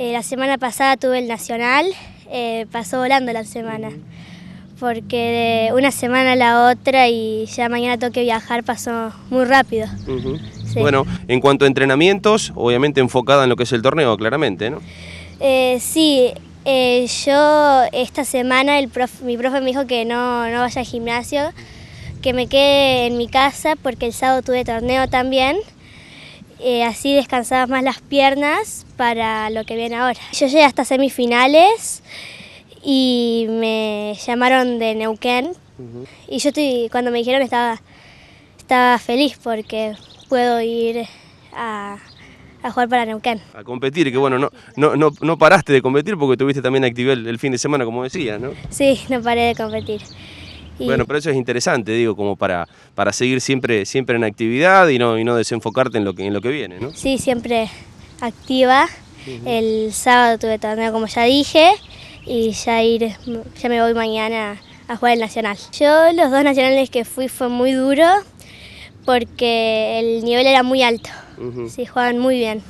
Eh, la semana pasada tuve el nacional, eh, pasó volando la semana, porque de una semana a la otra y ya mañana tengo que viajar pasó muy rápido. Bueno, en cuanto a entrenamientos, obviamente enfocada en lo que es el torneo, claramente, ¿no? Eh, sí, yo esta semana el mi profe me dijo que no, no vaya al gimnasio, que me quede en mi casa porque el sábado tuve torneo también. Eh, así descansaba más las piernas para lo que viene ahora. Yo llegué hasta semifinales y me llamaron de Neuquén y yo cuando me dijeron estaba, estaba feliz porque puedo ir a, jugar para Neuquén. A competir, que bueno, no, no, no, paraste de competir porque tuviste también actividad el, el fin de semana, como decía, ¿no? Sí, no paré de competir. Bueno, pero eso es interesante, digo, como para, para seguir siempre, siempre en actividad y no, desenfocarte en lo que, en lo que viene, ¿no? Sí, siempre activa. El sábado tuve torneo, como ya dije, y ya, ir, ya me voy mañana a jugar el nacional. Yo los dos nacionales que fui fue muy duro porque el nivel era muy alto. Sí, jugaban muy bien.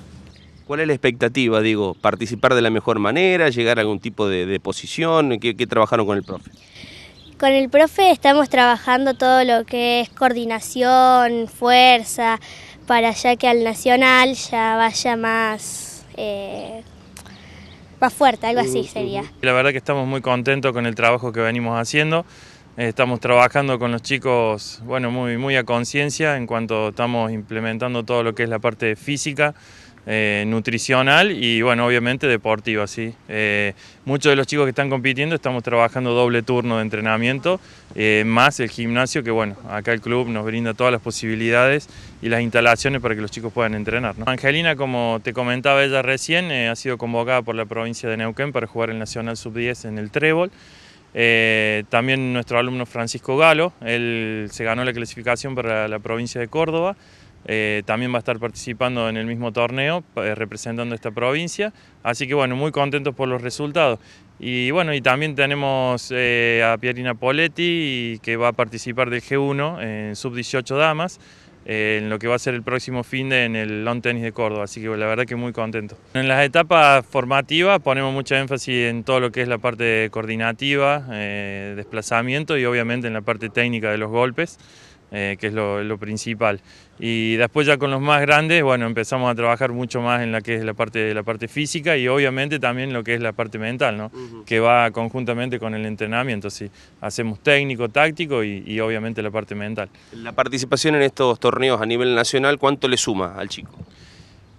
¿Cuál es la expectativa, digo? ¿Participar de la mejor manera? ¿Llegar a algún tipo de, posición? ¿Qué, trabajaron con el profe? Con el profe estamos trabajando todo lo que es coordinación, fuerza, para ya que al nacional ya vaya más... Eh, más fuerte, algo así sería. La verdad que estamos muy contentos con el trabajo que venimos haciendo. Eh, estamos trabajando con los chicos, bueno, muy, muy a conciencia en cuanto estamos implementando todo lo que es la parte física, eh, nutricional y bueno, obviamente deportiva, sí. Eh, muchos de los chicos que están compitiendo estamos trabajando doble turno de entrenamiento, eh, más el gimnasio, que bueno, acá el club nos brinda todas las posibilidades y las instalaciones para que los chicos puedan entrenar. Angelina, como te comentaba ella recién, ha sido convocada por la provincia de Neuquén para jugar el Nacional Sub-10 en el Trébol. también nuestro alumno Francisco Galo, él se ganó la clasificación para la provincia de Córdoba, eh, también va a estar participando en el mismo torneo, eh, representando esta provincia. Así que bueno, muy contentos por los resultados. Y bueno, y también tenemos eh, a Pierina Poletti, que va a participar del G1 en sub-18 damas, en lo que va a ser el próximo fin de en el Long Tennis de Córdoba. Así que la verdad que muy contento. En las etapas formativas ponemos mucha énfasis en todo lo que es la parte coordinativa, desplazamiento y obviamente en la parte técnica de los golpes. Eh, que es lo, principal. Y después ya con los más grandes, bueno, empezamos a trabajar mucho más en la que es la parte, la parte física y obviamente también lo que es la parte mental, ¿no? Que va conjuntamente con el entrenamiento, sí. Hacemos técnico, táctico y, obviamente la parte mental. La participación en estos torneos a nivel nacional, ¿cuánto le suma al chico?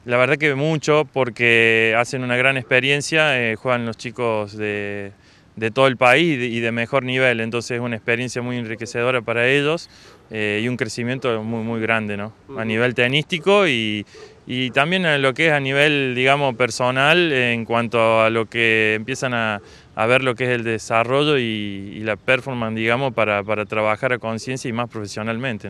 La verdad que mucho, porque hacen una gran experiencia, eh, juegan los chicos de de todo el país y de mejor nivel, entonces es una experiencia muy enriquecedora para ellos eh, y un crecimiento muy, muy grande ¿no? a nivel tenístico y, también en lo que es a nivel, digamos, personal en cuanto a lo que empiezan a, a ver lo que es el desarrollo y, la performance, digamos, para, trabajar a conciencia y más profesionalmente.